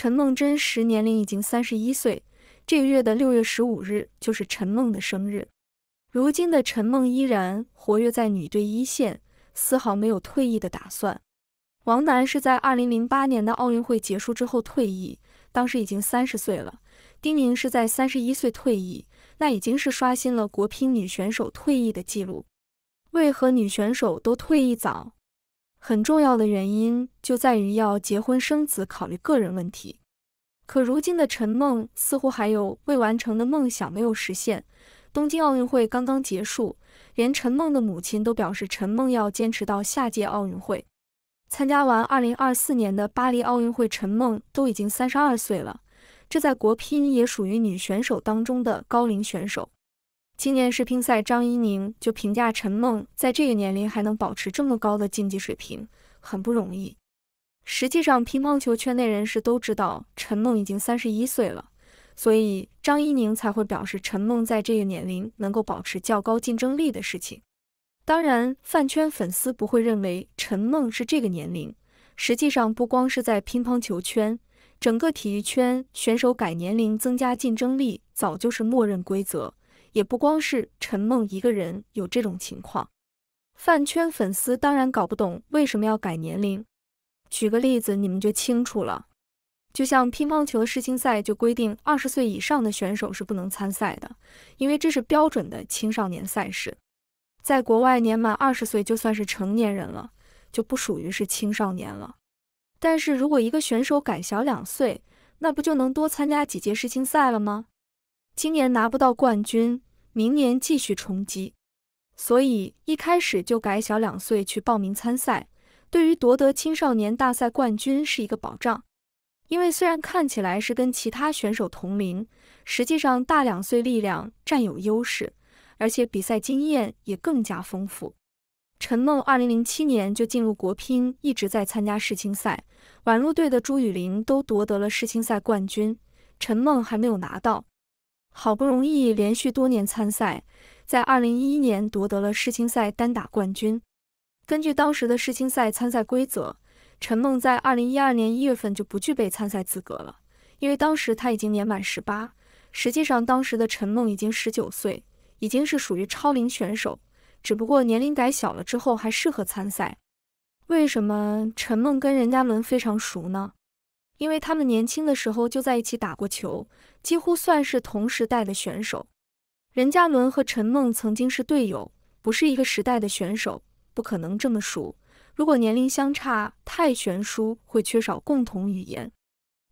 陈梦真实年龄已经三十一岁，这个月的六月十五日就是陈梦的生日。如今的陈梦依然活跃在女队一线，丝毫没有退役的打算。王楠是在二零零八年的奥运会结束之后退役，当时已经三十岁了。丁宁是在三十一岁退役，那已经是刷新了国乒女选手退役的记录。为何女选手都退役早？很重要的原因就在于要结婚生子，考虑个人问题。可如今的陈梦似乎还有未完成的梦想没有实现。东京奥运会刚刚结束，连陈梦的母亲都表示陈梦要坚持到下届奥运会。参加完2024年的巴黎奥运会，陈梦都已经三十二岁了，这在国乒也属于女选手当中的高龄选手。今年世乒赛，张怡宁就评价陈梦在这个年龄还能保持这么高的竞技水平，很不容易。实际上，乒乓球圈内人士都知道陈梦已经三十一岁了，所以张怡宁才会表示陈梦在这个年龄能够保持较高竞争力的事情。当然，饭圈粉丝不会认为陈梦是这个年龄。实际上，不光是在乒乓球圈，整个体育圈选手改年龄增加竞争力早就是默认规则。也不光是陈梦一个人有这种情况，饭圈粉丝当然搞不懂为什么要改年龄。举个例子，你们就清楚了。就像乒乓球世青赛就规定，二十岁以上的选手是不能参赛的，因为这是标准的青少年赛事。在国外，年满二十岁就算是成年人了，就不属于是青少年了。但是如果一个选手改小两岁，那不就能多参加几届世青赛了吗？今年拿不到冠军。明年继续冲击，所以一开始就改小两岁去报名参赛，对于夺得青少年大赛冠军是一个保障。因为虽然看起来是跟其他选手同龄，实际上大两岁力量占有优势，而且比赛经验也更加丰富。陈梦二零零七年就进入国乒，一直在参加世青赛，晚入队的朱雨玲都夺得了世青赛冠军，陈梦还没有拿到。好不容易连续多年参赛，在二零一一年夺得了世青赛单打冠军。根据当时的世青赛参赛规则，陈梦在二零一二年一月份就不具备参赛资格了，因为当时他已经年满十八。实际上，当时的陈梦已经十九岁，已经是属于超龄选手，只不过年龄改小了之后还适合参赛。为什么陈梦跟任嘉伦非常熟呢？因为他们年轻的时候就在一起打过球，几乎算是同时代的选手。任嘉伦和陈梦曾经是队友，不是一个时代的选手，不可能这么熟。如果年龄相差太悬殊，会缺少共同语言。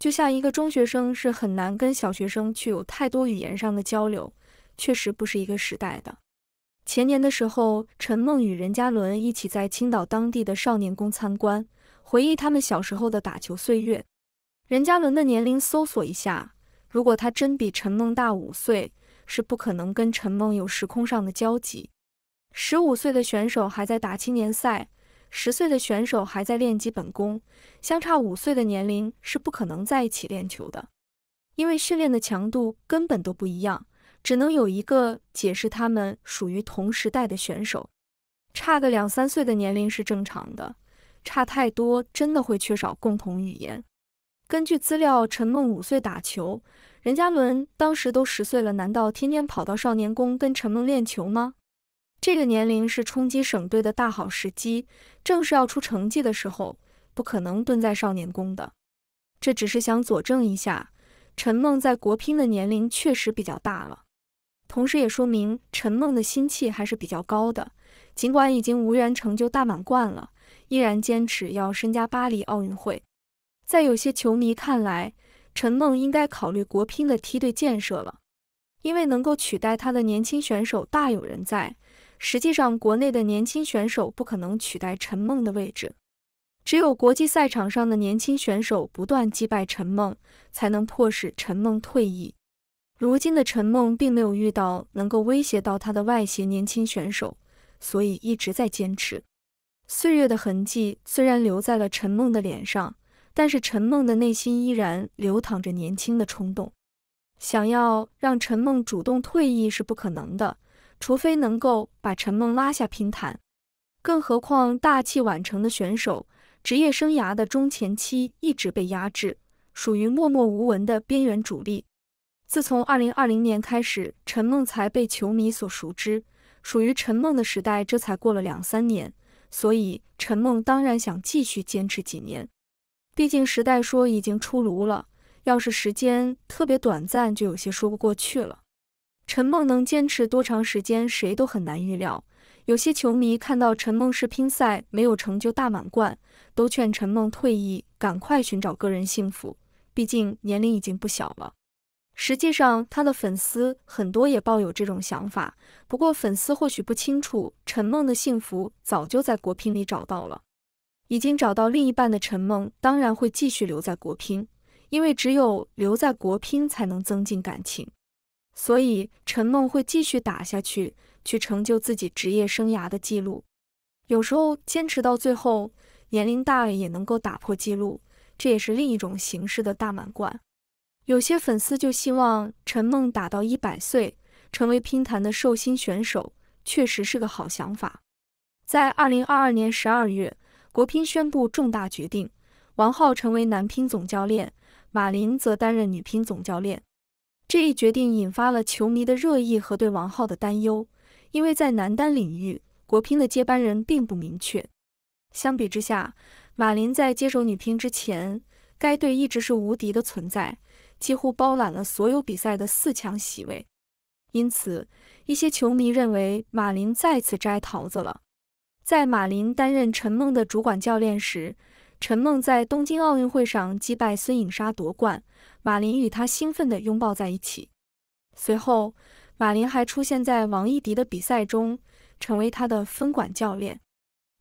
就像一个中学生是很难跟小学生去有太多语言上的交流。确实不是一个时代的。前年的时候，陈梦与任嘉伦一起在青岛当地的少年宫参观，回忆他们小时候的打球岁月。任嘉伦的年龄搜索一下，如果他真比陈梦大五岁，是不可能跟陈梦有时空上的交集。十五岁的选手还在打青年赛，十岁的选手还在练基本功，相差五岁的年龄是不可能在一起练球的，因为训练的强度根本都不一样。只能有一个解释，他们属于同时代的选手，差个两三岁的年龄是正常的，差太多真的会缺少共同语言。根据资料，陈梦五岁打球，任嘉伦当时都十岁了，难道天天跑到少年宫跟陈梦练球吗？这个年龄是冲击省队的大好时机，正是要出成绩的时候，不可能蹲在少年宫的。这只是想佐证一下，陈梦在国乒的年龄确实比较大了，同时也说明陈梦的心气还是比较高的，尽管已经无缘成就大满贯了，依然坚持要身家巴黎奥运会。在有些球迷看来，陈梦应该考虑国乒的梯队建设了，因为能够取代她的年轻选手大有人在。实际上，国内的年轻选手不可能取代陈梦的位置，只有国际赛场上的年轻选手不断击败陈梦，才能迫使陈梦退役。如今的陈梦并没有遇到能够威胁到她的外协年轻选手，所以一直在坚持。岁月的痕迹虽然留在了陈梦的脸上。但是陈梦的内心依然流淌着年轻的冲动，想要让陈梦主动退役是不可能的，除非能够把陈梦拉下乒坛。更何况大器晚成的选手，职业生涯的中前期一直被压制，属于默默无闻的边缘主力。自从二零二零年开始，陈梦才被球迷所熟知，属于陈梦的时代这才过了两三年，所以陈梦当然想继续坚持几年。毕竟时代说已经出炉了，要是时间特别短暂，就有些说不过去了。陈梦能坚持多长时间，谁都很难预料。有些球迷看到陈梦世乒赛没有成就大满贯，都劝陈梦退役，赶快寻找个人幸福。毕竟年龄已经不小了。实际上，他的粉丝很多也抱有这种想法。不过粉丝或许不清楚，陈梦的幸福早就在国乒里找到了。已经找到另一半的陈梦，当然会继续留在国乒，因为只有留在国乒才能增进感情。所以陈梦会继续打下去，去成就自己职业生涯的记录。有时候坚持到最后，年龄大了也能够打破记录，这也是另一种形式的大满贯。有些粉丝就希望陈梦打到一百岁，成为乒坛的寿星选手，确实是个好想法。在二零二二年十二月。国乒宣布重大决定，王皓成为男乒总教练，马琳则担任女乒总教练。这一决定引发了球迷的热议和对王皓的担忧，因为在男单领域，国乒的接班人并不明确。相比之下，马琳在接手女乒之前，该队一直是无敌的存在，几乎包揽了所有比赛的四强席位。因此，一些球迷认为马琳再次摘桃子了。在马林担任陈梦的主管教练时，陈梦在东京奥运会上击败孙颖莎夺冠，马林与她兴奋地拥抱在一起。随后，马林还出现在王一迪的比赛中，成为他的分管教练，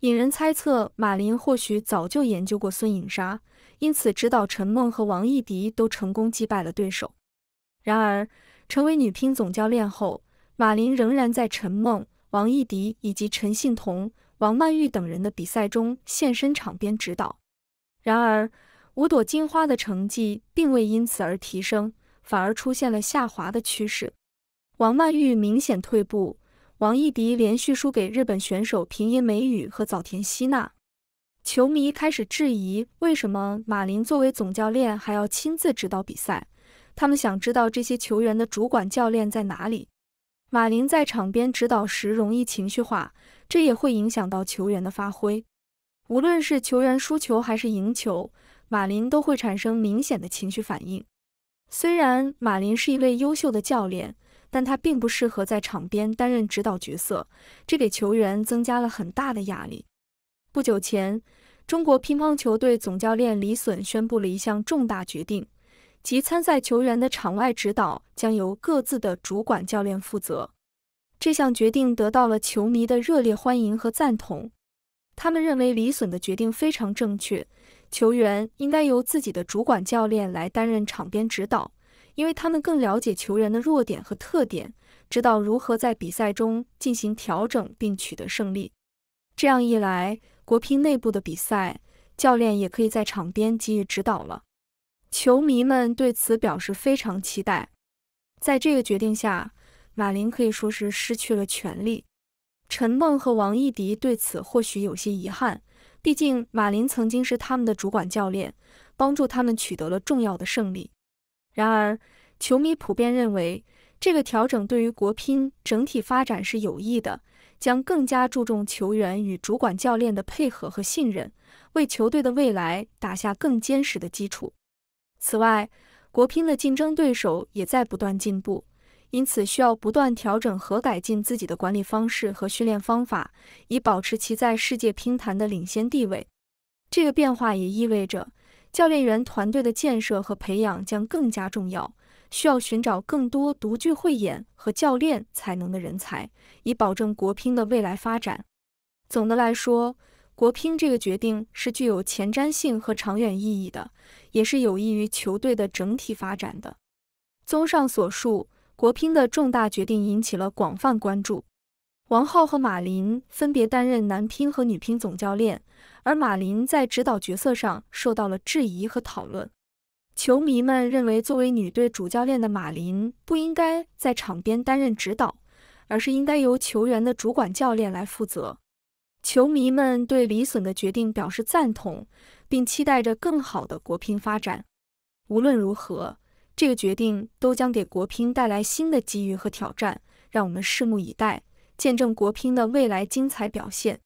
引人猜测马林或许早就研究过孙颖莎，因此指导陈梦和王一迪都成功击败了对手。然而，成为女乒总教练后，马林仍然在陈梦、王一迪以及陈幸同。王曼玉等人的比赛中现身场边指导，然而五朵金花的成绩并未因此而提升，反而出现了下滑的趋势。王曼玉明显退步，王艺迪连续输给日本选手平野美宇和早田希娜。球迷开始质疑，为什么马琳作为总教练还要亲自指导比赛？他们想知道这些球员的主管教练在哪里。马林在场边指导时容易情绪化，这也会影响到球员的发挥。无论是球员输球还是赢球，马林都会产生明显的情绪反应。虽然马林是一位优秀的教练，但他并不适合在场边担任指导角色，这给球员增加了很大的压力。不久前，中国乒乓球队总教练李隼宣布了一项重大决定。及参赛球员的场外指导将由各自的主管教练负责。这项决定得到了球迷的热烈欢迎和赞同。他们认为李隼的决定非常正确，球员应该由自己的主管教练来担任场边指导，因为他们更了解球员的弱点和特点，知道如何在比赛中进行调整并取得胜利。这样一来，国乒内部的比赛，教练也可以在场边给予指导了。球迷们对此表示非常期待。在这个决定下，马林可以说是失去了权力。陈梦和王艺迪对此或许有些遗憾，毕竟马林曾经是他们的主管教练，帮助他们取得了重要的胜利。然而，球迷普遍认为，这个调整对于国乒整体发展是有益的，将更加注重球员与主管教练的配合和信任，为球队的未来打下更坚实的基础。此外，国乒的竞争对手也在不断进步，因此需要不断调整和改进自己的管理方式和训练方法，以保持其在世界乒坛的领先地位。这个变化也意味着教练员团队的建设和培养将更加重要，需要寻找更多独具慧眼和教练才能的人才，以保证国乒的未来发展。总的来说。国乒这个决定是具有前瞻性和长远意义的，也是有益于球队的整体发展的。综上所述，国乒的重大决定引起了广泛关注。王皓和马林分别担任男乒和女乒总教练，而马林在指导角色上受到了质疑和讨论。球迷们认为，作为女队主教练的马林不应该在场边担任指导，而是应该由球员的主管教练来负责。球迷们对李隼的决定表示赞同，并期待着更好的国乒发展。无论如何，这个决定都将给国乒带来新的机遇和挑战，让我们拭目以待，见证国乒的未来精彩表现。